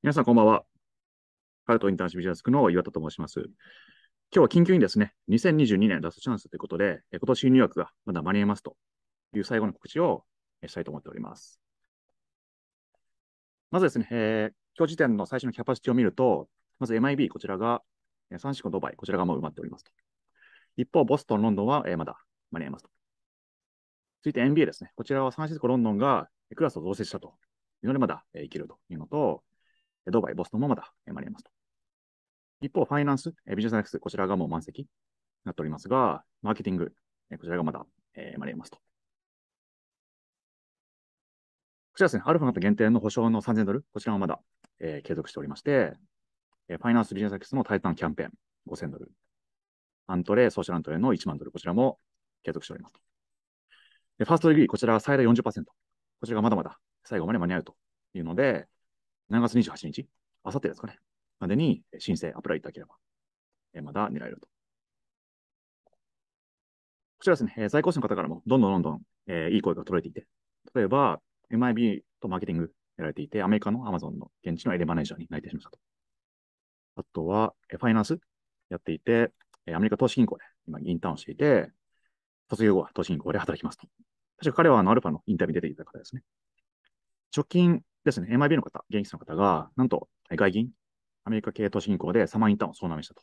皆さん、こんばんは。カルトインターンシビジネスクの岩田と申します。今日は緊急にですね、2022年ラストチャンスということで、今年入学がまだ間に合いますという最後の告知をしたいと思っております。まずですね、えー、今日時点の最初のキャパシティを見ると、まず MIB、こちらが、3四国ドバイ、こちらがもう埋まっておりますと。一方、ボストン、ロンドンは、えー、まだ間に合いますと。続いて NBA ですね。こちらはサンシスコ、ロンドンがクラスを増設したというので、まだ、えー、いけるというのと、ドバイ、ボストンもまだマまアますと。一方、ファイナンス、ビジネスアクス、こちらがもう満席になっておりますが、マーケティング、こちらがまだマまアますと。こちらですね、アルファの限定の保証の3000ドル、こちらもまだ、えー、継続しておりまして、ファイナンスビジネスアクスのタイタンキャンペーン5000ドル、アントレ、ソーシャルアントレの1万ドル、こちらも継続しておりますと。ファーストデグリー、こちらは最大40%。こちらがまだまだ最後まで間に合うというので、何月28日あさってですかねまでに申請、アプライいただければ、えまだ狙えると。こちらですね、え在校生の方からも、どんどんどんどん、えいい声が取れていて、例えば、MIB とマーケティングやられていて、アメリカのアマゾンの現地のエレマネージャーに内定しましたと。あとは、えファイナンスやっていて、えアメリカ投資銀行で今インターンをしていて、卒業後は投資銀行で働きますと。確か彼はあのアルファのインタビューに出ていた方ですね。貯金、ですね、MIB の方、現役の方が、なんと、外銀、アメリカ系投資銀行でマーインターンを総なめしたと。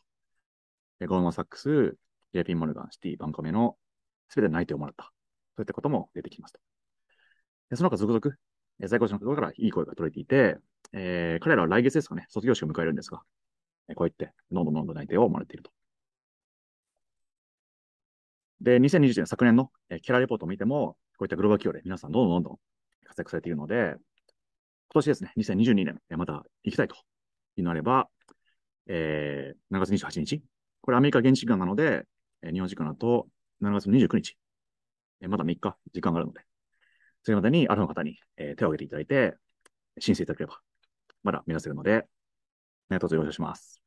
ゴーマンサックス、JP モルガン、シティ、バンコメのすべて内定をもらった。そういったことも出てきますと。でその他続々、え在庫者の方からいい声が取れていて、えー、彼らは来月ですかね、卒業式を迎えるんですが、えこうやって、どんどんどんどん内定をもらっていると。で、2020年、昨年の、えキャラレポートを見ても、こういったグローバル企業で皆さんどんどんどんどん活躍されているので、今年ですね、2022年、また行きたいというのあれば、えー、7月28日、これアメリカ現地時間なので、えー、日本時間だと7月29日、えー、まだ3日時間があるので、それまでにあるの方に、えー、手を挙げていただいて、申請いただければ、まだ目指せるので、ありがとうございます。